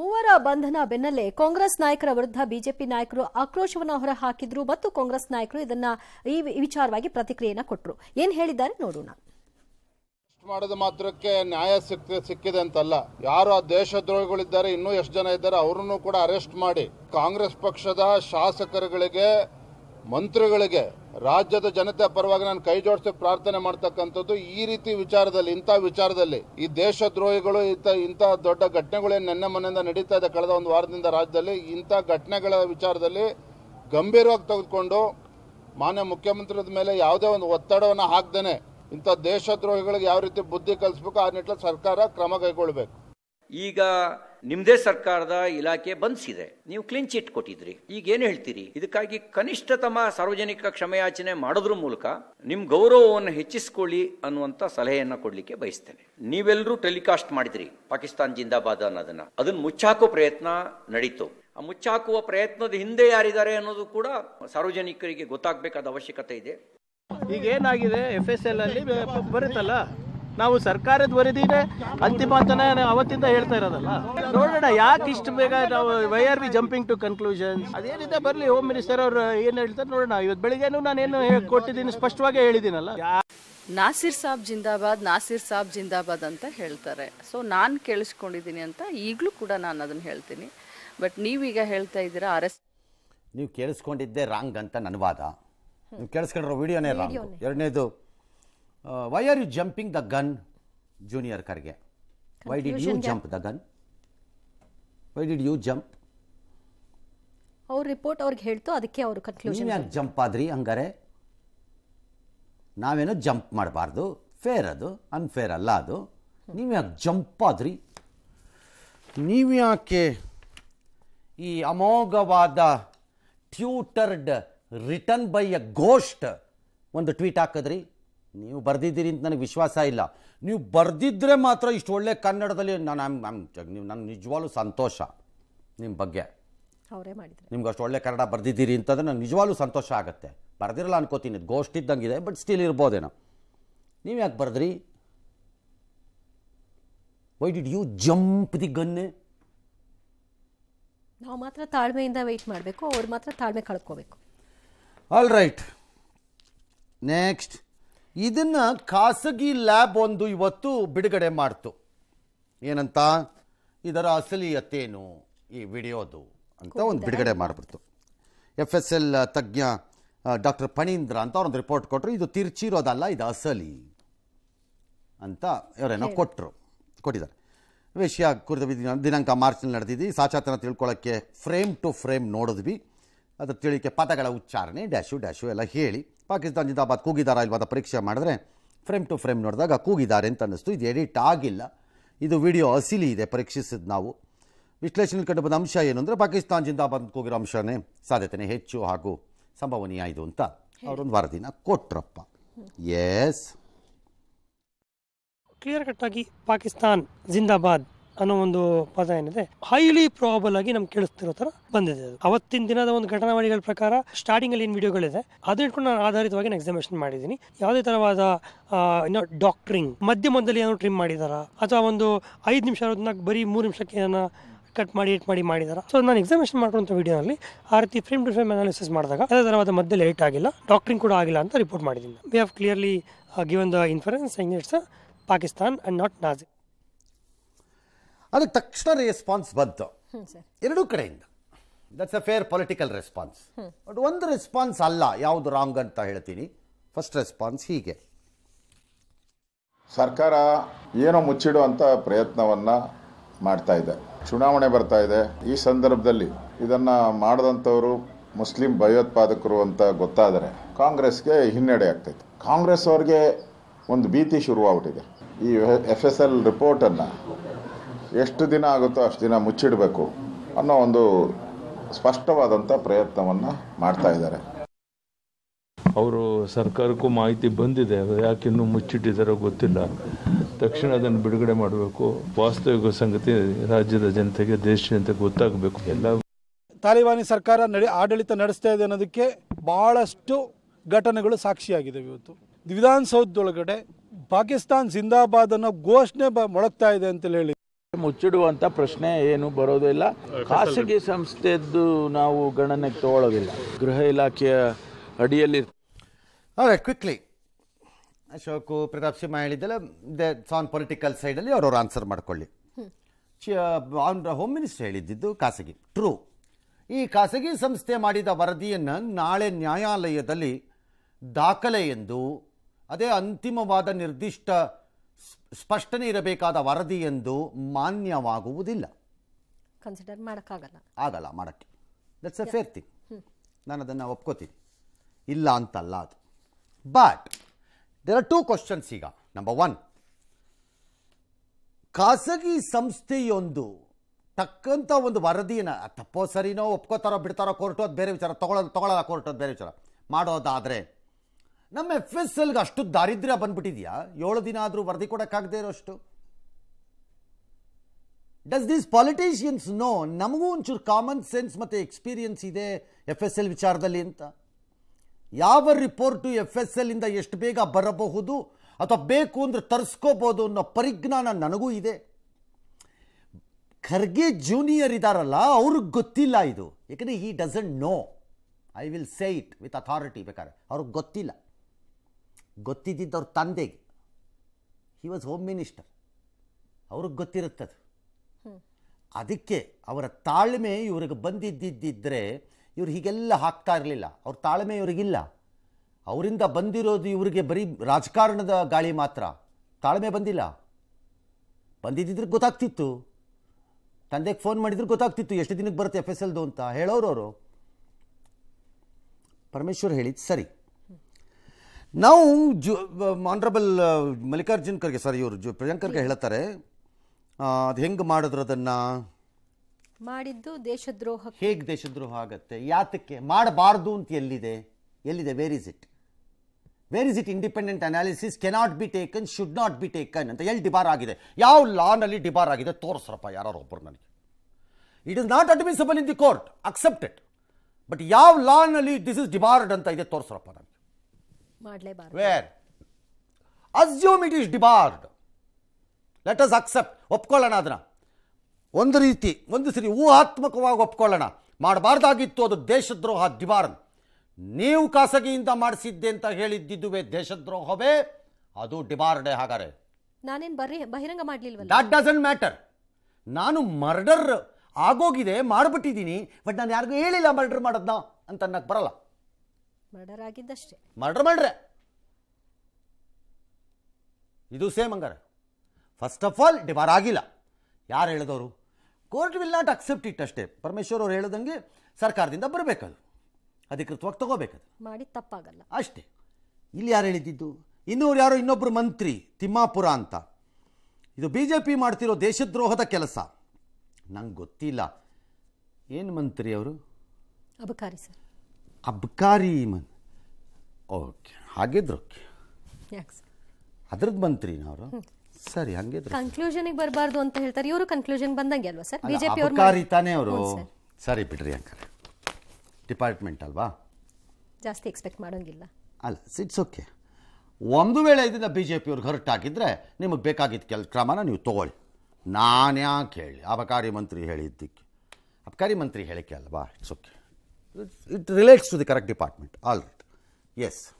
ಮೂವರ ಬಂಧನ ಬೆನ್ನಲ್ಲೇ ಕಾಂಗ್ರೆಸ್ ನಾಯಕರ ವಿರುದ್ಧ ಬಿಜೆಪಿ ನಾಯಕರು ಆಕ್ರೋಶವನ್ನು ಹೊರಹಾಕಿದ್ರು ಮತ್ತು ಕಾಂಗ್ರೆಸ್ ನಾಯಕರು ಇದನ್ನ ಈ ವಿಚಾರವಾಗಿ ಪ್ರತಿಕ್ರಿಯೆಯನ್ನು ಕೊಟ್ಟರು ಏನ್ ಹೇಳಿದ್ದಾರೆ ನೋಡೋಣ ಮಾಡೋದು ಮಾತ್ರಕ್ಕೆ ನ್ಯಾಯ ಸಿಕ್ಕ ಸಿಕ್ಕಿದೆ ಅಂತಲ್ಲ ಯಾರು ಆ ದೇಶದ್ರೋಹಿಗಳಿದ್ದಾರೆ ಇನ್ನೂ ಎಷ್ಟು ಜನ ಇದ್ದಾರೆ ಅವರನ್ನು ಕೂಡ ಅರೆಸ್ಟ್ ಮಾಡಿ ಕಾಂಗ್ರೆಸ್ ಪಕ್ಷದ ಶಾಸಕರುಗಳಿಗೆ ಮಂತ್ರಿಗಳಿಗೆ ರಾಜ್ಯದ ಜನತೆ ಪರವಾಗಿ ನಾನು ಕೈ ಜೋಡಿಸಿ ಪ್ರಾರ್ಥನೆ ಮಾಡ್ತಕ್ಕಂಥದ್ದು ಈ ರೀತಿ ವಿಚಾರದಲ್ಲಿ ಇಂಥ ವಿಚಾರದಲ್ಲಿ ಈ ದೇಶದ್ರೋಹಿಗಳು ಇಂಥ ಇಂಥ ದೊಡ್ಡ ಏನು ನಿನ್ನೆ ಮನೆಯಿಂದ ನಡೀತಾ ಇದೆ ಕಳೆದ ಒಂದು ವಾರದಿಂದ ರಾಜ್ಯದಲ್ಲಿ ಇಂಥ ಘಟನೆಗಳ ವಿಚಾರದಲ್ಲಿ ಗಂಭೀರವಾಗಿ ತೆಗೆದುಕೊಂಡು ಮಾನ್ಯ ಮುಖ್ಯಮಂತ್ರಿ ಮೇಲೆ ಯಾವುದೇ ಒಂದು ಒತ್ತಡವನ್ನು ಹಾಕ್ದೇನೆ ಇಂಥ ದೇಶದ್ರೋಹಿಗಳಿಗೆ ಯಾವ ರೀತಿ ಬುದ್ಧಿ ಕಲಿಸ್ಬೇಕು ಆ ನಿಟ್ಟಿನಲ್ಲಿ ಸರ್ಕಾರ ಕ್ರಮ ಕೈಗೊಳ್ಳಬೇಕು ಈಗ ನಿಮ್ಮದೇ ಸರ್ಕಾರದ ಇಲಾಖೆ ಬಂಧಿಸಿದೆ ನೀವು ಕ್ಲೀನ್ ಚಿಟ್ ಕೊಟ್ಟಿದ್ರಿ ಈಗ ಏನು ಹೇಳ್ತೀರಿ ಇದಕ್ಕಾಗಿ ಕನಿಷ್ಠತಮ ಸಾರ್ವಜನಿಕ ಕ್ಷಮೆಯಾಚನೆ ಮಾಡೋದ್ರ ಮೂಲಕ ನಿಮ್ಮ ಗೌರವವನ್ನು ಹೆಚ್ಚಿಸಿಕೊಳ್ಳಿ ಅನ್ನುವಂಥ ಸಲಹೆಯನ್ನು ಕೊಡಲಿಕ್ಕೆ ಬಯಸ್ತೇನೆ ನೀವೆಲ್ಲರೂ ಟೆಲಿಕಾಸ್ಟ್ ಮಾಡಿದ್ರಿ ಪಾಕಿಸ್ತಾನ್ ಜಿಂದಾಬಾದ್ ಅನ್ನೋದನ್ನ ಅದನ್ನ ಮುಚ್ಚಾಕೋ ಪ್ರಯತ್ನ ನಡೀತು ಆ ಮುಚ್ಚಾಕುವ ಪ್ರಯತ್ನದ ಹಿಂದೆ ಯಾರಿದ್ದಾರೆ ಅನ್ನೋದು ಕೂಡ ಸಾರ್ವಜನಿಕರಿಗೆ ಗೊತ್ತಾಗಬೇಕಾದ ಅವಶ್ಯಕತೆ ಇದೆ ಈಗ ಏನಾಗಿದೆ ಎಫ್ ಎಸ್ ಎಲ್ ಅಲ್ಲಿ ಬರುತ್ತಲ್ಲ ನಾವು ಸರ್ಕಾರದ ವರದಿನ ಅಂತಿಮ ನಾನು ಅವತ್ತಿಂದ ಹೇಳ್ತಾ ಇರೋದಲ್ಲ ನೋಡೋಣ ಯಾಕೆ ಇಷ್ಟು ಬೇಗ ನಾವು why are we jumping to conclusion ಅದೇನಿದೆ ಬರಲಿ ಹೋಮ್ ಮಿನಿಸ್ಟರ್ ಅವರು ಏನು ಹೇಳ್ತಾರೆ ನೋಡೋಣ ಇವತ್ತು ಬೆಳಿಗ್ಗೆನೂ ನಾನು ಏನು ಕೊಟ್ಟಿದ್ದೀನಿ ಸ್ಪಷ್ಟವಾಗಿ ಹೇಳಿದ್ದೀನಲ್ಲ ನಾಸಿರ್ ಸಾಬ್ ಜಿಂದಾಬಾದ್ ನಾಸಿರ್ ಸಾಬ್ ಜಿಂದಾಬಾದ್ ಅಂತ ಹೇಳ್ತಾರೆ ಸೊ ನಾನು ಕೇಳಿಸ್ಕೊಂಡಿದ್ದೀನಿ ಅಂತ ಈಗಲೂ ಕೂಡ ನಾನು ಅದನ್ನು ಹೇಳ್ತೀನಿ ಬಟ್ ನೀವೀಗ ಹೇಳ್ತಾ ಇದ್ದೀರಾ ಅರೆಸ್ ನೀವು ಕೇಳಿಸ್ಕೊಂಡಿದ್ದೆ ರಾಂಗ್ ಅಂತ ನನ್ನ ವಾದ ನೀವು ಕೇಳಿಸ್ಕೊಂಡ್ರೋ ವಿಡಿಯೋನೇ ರಾಂಗ್ ಎರಡನೇದು why are you jumping the gun junior Kharge why did you jump the gun why did you jump ಅವ್ರ ರಿಪೋರ್ಟ್ ಅವ್ರಿಗೆ ಹೇಳ್ತು ಅದಕ್ಕೆ ಅವರು ಕನ್ಕ್ಲೂಷನ್ ಯಾಕೆ ಜಂಪ್ ಆದ್ರಿ ಹಂಗಾರೆ ನಾವೇನು ಜಂಪ್ ಮಾಡಬಾರ್ದು ಫೇರ್ ಅದು ಅನ್ಫೇರ್ ಅಲ್ಲ ಅದು ನೀವು ಯಾಕೆ ಜಂಪ್ ಆದ್ರಿ ನೀವು ಯಾಕೆ ಈ ಅಮೋಘವಾದ tutored return by a ghost ಒಂದು ಟ್ವೀಟ್ ಹಾಕಿದ್ರಿ ನೀವು ಬರೆದಿದ್ದೀರಿ ಅಂತ ನನಗೆ ವಿಶ್ವಾಸ ಇಲ್ಲ ನೀವು ಬರೆದಿದ್ದರೆ ಮಾತ್ರ ಇಷ್ಟು ಒಳ್ಳೆ ಕನ್ನಡದಲ್ಲಿ ನಾನು ನೀವು ನನ್ನ ನಿಜವಾಗ್ಲೂ ಸಂತೋಷ ನಿಮ್ಮ ಬಗ್ಗೆ ಅವರೇ ಮಾಡಿದ್ರು ನಿಮ್ಗೆ ಅಷ್ಟು ಒಳ್ಳೆ ಕನ್ನಡ ಬರೆದಿದ್ದೀರಿ ಅಂತಂದ್ರೆ ನನಗೆ ನಿಜವಾಗ್ಲೂ ಸಂತೋಷ ಆಗುತ್ತೆ ಬರೆದಿರಲ್ಲ ಅನ್ಕೋತೀನಿ ಗೋಷ್ಟ್ ಇದ್ದಂಗೆ ಇದ್ದಂಗಿದೆ ಬಟ್ ಸ್ಟಿಲ್ ಇರ್ಬೋದೇನೋ ನೀವು ಯಾಕೆ ಬರೆದ್ರಿ why did you jump the ಗನ್ನೆ ನಾವು ಮಾತ್ರ ತಾಳ್ಮೆಯಿಂದ ವೆಯ್ಟ್ ಮಾಡಬೇಕು ಅವ್ರು ಮಾತ್ರ ತಾಳ್ಮೆ ಕಳ್ಕೋಬೇಕು ಆಲ್ ರೈಟ್ ನೆಕ್ಸ್ಟ್ ಇದನ್ನು ಖಾಸಗಿ ಲ್ಯಾಬ್ ಒಂದು ಇವತ್ತು ಬಿಡುಗಡೆ ಮಾಡ್ತು ಏನಂತ ಇದರ ಅಸಲಿಯತ್ತೇನು ಈ ವಿಡಿಯೋದು ಅಂತ ಒಂದು ಬಿಡುಗಡೆ ಮಾಡಿಬಿಡ್ತು ಎಫ್ ಎಸ್ ಎಲ್ ತಜ್ಞ ಡಾಕ್ಟರ್ ಪಣೀಂದ್ರ ಅಂತ ಅವ್ರೊಂದು ರಿಪೋರ್ಟ್ ಕೊಟ್ಟರು ಇದು ತಿರ್ಚಿರೋದಲ್ಲ ಇದು ಅಸಲಿ ಅಂತ ಇವರೇನೋ ಕೊಟ್ಟರು ಕೊಟ್ಟಿದ್ದಾರೆ ವಿಷಯ ಕುರಿತ ದಿನಾಂಕ ಮಾರ್ಚ್ನಲ್ಲಿ ನಡೆದಿದ್ದು ಸಾಚಾತನ ತಿಳ್ಕೊಳ್ಳೋಕ್ಕೆ ಫ್ರೇಮ್ ಟು ಫ್ರೇಮ್ ನೋಡಿದ್ವಿ ಅದರ ತಿಳಿಕೆ ಪದಗಳ ಉಚ್ಚಾರಣೆ ಡ್ಯಾಶು ಡ್ಯಾಶು ಎಲ್ಲ ಹೇಳಿ ಪಾಕಿಸ್ತಾನ್ ಜಿಂದಾಬಾದ್ ಕೂಗಿದಾರಾ ಇಲ್ವಾದ ಪರೀಕ್ಷೆ ಮಾಡಿದ್ರೆ ಫ್ರೇಮ್ ಟು ಫ್ರೇಮ್ ನೋಡಿದಾಗ ಕೂಗಿದ್ದಾರೆ ಅಂತ ಅನ್ನಿಸ್ತು ಇದು ಎಡಿಟ್ ಆಗಿಲ್ಲ ಇದು ವಿಡಿಯೋ ಅಸಿಲಿ ಇದೆ ಪರೀಕ್ಷಿಸಿದ್ ನಾವು ವಿಶ್ಲೇಷಣೆ ಕಂಡು ಬಂದ ಅಂಶ ಏನು ಅಂದರೆ ಪಾಕಿಸ್ತಾನ್ ಜಿಂದಾಬಾದ್ ಕೂಗಿರೋ ಅಂಶನೇ ಸಾಧ್ಯತೆನೇ ಹೆಚ್ಚು ಹಾಗೂ ಸಂಭವನೀಯ ಇದು ಅಂತ ಅವರೊಂದು ವರದಿನ ಕೊಟ್ರಪ್ಪ ಎಸ್ ಕ್ಲಿಯರ್ ಕಟ್ ಆಗಿ ಪಾಕಿಸ್ತಾನ್ ಜಿಂದಾಬಾದ್ ಅನ್ನೋ ಒಂದು ಪದ ಏನಿದೆ ಹೈಲಿ ಪ್ರಾಬಲ್ ಆಗಿ ನಮ್ಗೆ ಕೇಳಿಸ್ತಿರೋ ತರ ಬಂದಿದೆ ಅದು ಅವತ್ತಿನ ದಿನದ ಒಂದು ಘಟನಾವಳಿಗಳ ಪ್ರಕಾರ ಸ್ಟಾರ್ಟಿಂಗ್ ಅಲ್ಲಿ ಏನು ವಿಡಿಯೋಗಳಿದೆ ಅದನ್ನ ಇಟ್ಕೊಂಡು ನಾನು ಆಧಾರಿತವಾಗಿ ನಾನು ಎಕ್ಸಾಮಿನೇಷನ್ ಮಾಡಿದ್ದೀನಿ ಯಾವುದೇ ತರವಾದ ಡಾಕ್ಟ್ರಿಂಗ್ ಮಧ್ಯ ಮಧ್ಯದಲ್ಲಿ ಏನೋ ಟ್ರಿಮ್ ಮಾಡಿದಾರ ಅಥವಾ ಒಂದು ಐದು ನಿಮಿಷ ಬರೀ ಮೂರು ನಿಮಿಷಕ್ಕೆ ಏನೋ ಕಟ್ ಮಾಡಿ ಏಟ್ ಮಾಡಿ ಮಾಡಿದಾರ ಸೊ ನಾನು ಎಕ್ಸಾಮಿನೇಷನ್ ಮಾಡಿರುವಂಥ ವಿಡಿಯೋನಲ್ಲಿ ಆ ರೀತಿ ಫ್ರೇಮ್ ಟು ಫ್ರೇಮ್ ಅನಾಲಿಸಿಸ್ ಮಾಡಿದಾಗ ಯಾವುದೇ ತರವಾದ ಮಧ್ಯದಲ್ಲಿ ಲೈಟ್ ಆಗಿಲ್ಲ ಡಾಕ್ಟ್ರಿಂಗ್ ಕೂಡ ಆಗಿಲ್ಲ ಅಂತ ರಿಪೋರ್ಟ್ ಮಾಡಿದ್ದೀನಿ we have clearly given the inference it's Pakistan and not Nazi ಅದಕ್ಕೆ ತಕ್ಷಣ ರೆಸ್ಪಾನ್ಸ್ ಬಂತು ಎರಡೂ ಕಡೆಯಿಂದ that's a fair political response but ಒಂದು ರೆಸ್ಪಾನ್ಸ್ ಅಲ್ಲ ಯಾವುದು ರಾಂಗ್ ಅಂತ ಹೇಳ್ತೀನಿ ಫಸ್ಟ್ ರೆಸ್ಪಾನ್ಸ್ ಹೀಗೆ ಸರ್ಕಾರ ಏನೋ ಮುಚ್ಚಿಡುವಂಥ ಪ್ರಯತ್ನವನ್ನು ಮಾಡ್ತಾ ಇದೆ ಚುನಾವಣೆ ಬರ್ತಾ ಇದೆ ಈ ಸಂದರ್ಭದಲ್ಲಿ ಇದನ್ನು ಮಾಡಿದಂಥವರು ಮುಸ್ಲಿಂ ಭಯೋತ್ಪಾದಕರು ಅಂತ ಗೊತ್ತಾದರೆ ಕಾಂಗ್ರೆಸ್ಗೆ ಹಿನ್ನಡೆ ಆಗ್ತೈತೆ ಕಾಂಗ್ರೆಸ್ ಅವ್ರಿಗೆ ಒಂದು ಭೀತಿ ಶುರುವಾಗ್ಬಿಟ್ಟಿದೆ ಈ ಎಫ್ ಎಸ್ ಎಲ್ ರಿಪೋರ್ಟನ್ನು ಎಷ್ಟು ದಿನ ಆಗುತ್ತೋ ಅಷ್ಟು ದಿನ ಮುಚ್ಚಿಡಬೇಕು ಅನ್ನೋ ಒಂದು ಸ್ಪಷ್ಟವಾದಂಥ ಪ್ರಯತ್ನವನ್ನು ಮಾಡ್ತಾ ಇದ್ದಾರೆ ಅವರು ಸರ್ಕಾರಕ್ಕೂ ಮಾಹಿತಿ ಬಂದಿದೆ ಯಾಕೆ ಇನ್ನೂ ಮುಚ್ಚಿಟ್ಟಿದ್ದಾರೋ ಗೊತ್ತಿಲ್ಲ ತಕ್ಷಣ ಅದನ್ನು ಬಿಡುಗಡೆ ಮಾಡಬೇಕು ವಾಸ್ತವಿಕ ಸಂಗತಿ ರಾಜ್ಯದ ಜನತೆಗೆ ದೇಶ ಜನತೆಗೆ ಗೊತ್ತಾಗಬೇಕು ಎಲ್ಲ ತಾಲಿಬಾನಿ ಸರ್ಕಾರ ನಡೆ ಆಡಳಿತ ನಡೆಸ್ತಾ ಇದೆ ಅನ್ನೋದಕ್ಕೆ ಭಾಳಷ್ಟು ಘಟನೆಗಳು ಸಾಕ್ಷಿಯಾಗಿದೆ ಇವತ್ತು ವಿಧಾನಸೌಧದೊಳಗಡೆ ಪಾಕಿಸ್ತಾನ್ ಜಿಂದಾಬಾದ್ ಅನ್ನೋ ಘೋಷಣೆ ಬ ಮೊಳಗ್ತಾ ಇದೆ ಅಂತ ಹೇಳಿ ಮುಚ್ಚಿಡುವಂಥ ಪ್ರಶ್ನೆ ಏನು ಬರೋದಿಲ್ಲ ಖಾಸಗಿ ಸಂಸ್ಥೆದ್ದು ನಾವು ಗಣನೆಗೆ ತಗೊಳ್ಳೋದಿಲ್ಲ ಗೃಹ ಇಲಾಖೆಯ ಅಡಿಯಲ್ಲಿ quickly Ashok Pratap Simha that's on political ಸೈಡಲ್ಲಿ ಅವ್ರವ್ರು ಆನ್ಸರ್ ಮಾಡ್ಕೊಳ್ಳಿ ಆನ್ ಹೋಮ್ ಮಿನಿಸ್ಟರ್ ಹೇಳಿದ್ದು ಖಾಸಗಿ ಟ್ರೂ ಈ ಖಾಸಗಿ ಸಂಸ್ಥೆ ಮಾಡಿದ ವರದಿಯನ್ನು ನಾಳೆ ನ್ಯಾಯಾಲಯದಲ್ಲಿ ದಾಖಲೆ ಎಂದು ಅದೇ ಅಂತಿಮವಾದ ನಿರ್ದಿಷ್ಟ ಸ್ಪಷ್ಟನೆ ಇರಬೇಕಾದ ವರದಿ ಎಂದು ಮಾನ್ಯವಾಗುವುದಿಲ್ಲ ಕನ್ಸಿಡರ್ ಮಾಡೋಕ್ಕಾಗಲ್ಲ ಆಗಲ್ಲ ಮಾಡೋಕ್ಕೆ ದಟ್ಸ್ ಅ ಫೇರ್ ಥಿಂಗ್ ನಾನು ಅದನ್ನು ಒಪ್ಕೋತೀನಿ ಇಲ್ಲ ಅಂತಲ್ಲ ಅದು but there are two questions ಈಗ ನಂಬರ್ ಒನ್ ಖಾಸಗಿ ಸಂಸ್ಥೆಯೊಂದು ತಕ್ಕಂಥ ಒಂದು ವರದಿಯನ್ನು ತಪ್ಪೋ ಸರಿನೋ ಒಪ್ಕೋತಾರೋ ಬಿಡ್ತಾರೋ ಕೋರ್ಟು ಅದು ಬೇರೆ ವಿಚಾರ ತೊಗೊಳೋದು ತೊಗೊಳೋದ ಕೋರ್ಟು ಅದು ಬೇರೆ ವಿಚಾರ ಮಾಡೋದಾದರೆ ನಮ್ಮ ಎಫ್ ಎಸ್ ಎಲ್ಗೆ ಅಷ್ಟು ದಾರಿದ್ರ್ಯ ಬಂದ್ಬಿಟ್ಟಿದೆಯಾ ಏಳು ದಿನ ಆದರೂ ವರದಿ ಕೊಡೋಕ್ಕಾಗದೆ ಇರೋಷ್ಟು ಡಸ್ ದೀಸ್ ಪಾಲಿಟಿಷಿಯನ್ಸ್ ನೋ ನಮಗೂ ಒಂಚೂರು ಕಾಮನ್ ಸೆನ್ಸ್ ಮತ್ತು ಎಕ್ಸ್ಪೀರಿಯನ್ಸ್ ಇದೆ ಎಫ್ ಎಸ್ ಎಲ್ ವಿಚಾರದಲ್ಲಿ ಅಂತ ಯಾವ ರಿಪೋರ್ಟು ಎಫ್ ಎಸ್ ಎಲ್ಲಿಂದ ಎಷ್ಟು ಬೇಗ ಬರಬಹುದು ಅಥವಾ ಬೇಕು ಅಂದ್ರೆ ತರಿಸ್ಕೋಬೋದು ಅನ್ನೋ ಪರಿಜ್ಞಾನ ನನಗೂ ಇದೆ ಖರ್ಗೆ ಜೂನಿಯರ್ ಇದಾರಲ್ಲ ಅವ್ರಿಗೆ ಗೊತ್ತಿಲ್ಲ ಇದು ಯಾಕಂದರೆ ಈ doesn't know I will say it with authority ಬೇಕಾದ್ರೆ ಅವ್ರಿಗೆ ಗೊತ್ತಿಲ್ಲ ಗೊತ್ತಿದ್ದವ್ರ ತಂದೆಗೆ ಹಿ ವಾಸ್ ಹೋಮ್ ಮಿನಿಸ್ಟರ್ ಅವ್ರಿಗೆ ಗೊತ್ತಿರುತ್ತದು ಅದಕ್ಕೆ ಅವರ ತಾಳ್ಮೆ ಇವ್ರಿಗೆ ಬಂದಿದ್ದಿದ್ದರೆ ಇವ್ರು ಹೀಗೆಲ್ಲ ಹಾಕ್ತಾ ಇರಲಿಲ್ಲ ಅವ್ರ ತಾಳ್ಮೆ ಇವ್ರಿಗಿಲ್ಲ ಅವರಿಂದ ಬಂದಿರೋದು ಇವರಿಗೆ ಬರೀ ರಾಜಕಾರಣದ ಗಾಳಿ ಮಾತ್ರ ತಾಳ್ಮೆ ಬಂದಿಲ್ಲ ಬಂದಿದ್ದಿದ್ರೆ ಗೊತ್ತಾಗ್ತಿತ್ತು ತಂದೆಗೆ ಫೋನ್ ಮಾಡಿದ್ರೆ ಗೊತ್ತಾಗ್ತಿತ್ತು ಎಷ್ಟು ದಿನಕ್ಕೆ ಬರುತ್ತೆ ಎಫ್ ಎಸ್ ಎಲ್ದು ಅಂತ ಹೇಳೋರು ಅವರು ಪರಮೇಶ್ವರ್ ಹೇಳಿದ್ದು ಸರಿ ನಾವು ಆನರಬಲ್ ಮಲ್ಲಿಕಾರ್ಜುನ್ ಖರ್ಗೆ ಸರ್ ಇವರು ಜು ಪ್ರಿಯಾಂಕ್ ಹೇಳ್ತಾರೆ ಅದು ಹೆಂಗೆ ಮಾಡಿದ್ರು ಅದನ್ನು ಮಾಡಿದ್ದು ದೇಶದ್ರೋಹ ಹೇಗೆ ದೇಶದ್ರೋಹ ಆಗುತ್ತೆ ಯಾತಕ್ಕೆ ಮಾಡಬಾರ್ದು ಅಂತ ಎಲ್ಲಿದೆ ಎಲ್ಲಿದೆ where is it where is it independent analysis cannot be taken should not be taken ಅಂತ ಎಲ್ಲಿ ಡಿಬಾರ್ ಆಗಿದೆ ಯಾವ ಲಾನಲ್ಲಿ ಡಿಬಾರ್ ಆಗಿದೆ ತೋರಿಸ್ರಪ್ಪ ಯಾರೋ ಒಬ್ಬರು ನನಗೆ it is not admissible in the court accepted but ಯಾವ ಲಾನಲ್ಲಿ ದಿಸ್ ಇಸ್ ಡಿಬಾರ್ಡ್ ಅಂತ ಇದೆ ತೋರಿಸ್ರಪ್ಪ ನನಗೆ ಮಾಡಲೇಬಾರದು where assume it is debarred let us accept ಒಪ್ಕೊಳ್ಳೋಣ ಅದನ್ನು ಒಂದು ರೀತಿ ಒಂದು ಸರಿ ಊಹಾತ್ಮಕವಾಗಿ ಒಪ್ಕೊಳ್ಳೋಣ ಮಾಡಬಾರ್ದಾಗಿತ್ತು ಅದು ದೇಶದ್ರೋಹ ಡಿಬಾರ್ಡ್ ನೀವು ಖಾಸಗಿಯಿಂದ ಮಾಡಿಸಿದ್ದೆ ಅಂತ ಹೇಳಿದ್ದಿದ್ದುವೆ ದೇಶದ್ರೋಹವೇ ಅದು ಡಿಬಾರ್ಡೆ ಹಾಗಾರೆ ನಾನೇನು ಬರ್ರಿ ಬಹಿರಂಗ ಮಾಡಲಿಲ್ವ ದಟ್ ಡಸಂಟ್ ಮ್ಯಾಟರ್ ನಾನು ಮರ್ಡರ್ ಆಗೋಗಿದೆ ಮಾಡಿಬಿಟ್ಟಿದ್ದೀನಿ ಬಟ್ ನಾನು ಯಾರಿಗೂ ಹೇಳಿಲ್ಲ ಮರ್ಡರ್ ಮಾಡೋದನ್ನ ಅಂತ ಅನ್ನಕ್ಕೆ ಬರಲ್ಲ ಮರ್ಡರ್ ಆಗಿದ್ದಷ್ಟೇ ಮರ್ಡರ್ ಮಾಡ್ರೆ ಇದು ಸೇಮ್ ಹಂಗಾರೆ ಫಸ್ಟ್ ಆಫ್ ಆಲ್ ಡಿಬಾರ್ ಆಗಿಲ್ಲ ಯಾರು ಹೇಳಿದವರು court will not accept it ಅಷ್ಟೇ ಪರಮೇಶ್ವರ್ ಅವರು ಹೇಳಿದಂಗೆ ಸರ್ಕಾರದಿಂದ ಬರಬೇಕದು ಅಧಿಕೃತವಾಗಿ ತಗೋಬೇಕದು ಮಾಡಿ ತಪ್ಪಾಗಲ್ಲ ಅಷ್ಟೇ ಇಲ್ಲಿ ಯಾರು ಹೇಳಿದ್ದು ಇನ್ನೂರು ಯಾರೋ ಇನ್ನೊಬ್ಬರು ಮಂತ್ರಿ ತಿಮ್ಮಾಪುರ ಅಂತ ಇದು ಬಿ ಜೆ ಪಿ ಮಾಡ್ತಿರೋ ದೇಶದ್ರೋಹದ ಕೆಲಸ ನಂಗೆ ಗೊತ್ತಿಲ್ಲ ಏನು ಮಂತ್ರಿ ಅವರು ಅಬಕಾರಿ ಸರ್ ಅಬ್ಕಾರಿ ಮನ್ ಓಕೆ ಹಾಗಿದ್ರು ಅದ್ರದ್ದು ಬಂತ್ರಿ ಅವರು ಸರಿ ಹಂಗಿದ್ರು ಕನ್ಕ್ಲೂಷನ್ಗೆ ಬರಬಾರ್ದು ಅಂತ ಹೇಳ್ತಾರೆ ಇವರು ಕನ್ಕ್ಲೂಷನ್ ಬಂದಂಗೆ ಅಲ್ವಾ ಸರ್ ಬಿಜೆಪಿ ಅಬ್ಕಾರಿ ತಾನೇ ಅವರು ಸರಿ ಬಿಡ್ರಿ ಅಂಕಲ್ ಡಿಪಾರ್ಟ್ಮೆಂಟ್ ಅಲ್ವಾ ಜಾಸ್ತಿ ಎಕ್ಸ್ಪೆಕ್ಟ್ ಮಾಡೋಂಗಿಲ್ಲ ಅಲ್ಲ ಇಟ್ಸ್ ಓಕೆ ಒಂದು ವೇಳೆ ಇದನ್ನ ಬಿ ಜೆ ಪಿಯವ್ರಿಗೆ ಹೊರಟಾಕಿದ್ರೆ ನಿಮಗೆ ಬೇಕಾಗಿದ್ದ ಕೆಲ ಕ್ರಮನ ನೀವು ತೊಗೊಳ್ಳಿ ನಾನು ಯಾಕೆ ಹೇಳಿ ಅಬಕಾರಿ ಮಂತ್ರಿ ಹೇಳಿದ್ದಕ್ಕೆ ಅಬಕಾರಿ ಮಂತ್ರಿ ಹೇಳಿಕೆ ಅಲ್ವಾ it's okay it relates to the correct department all right yes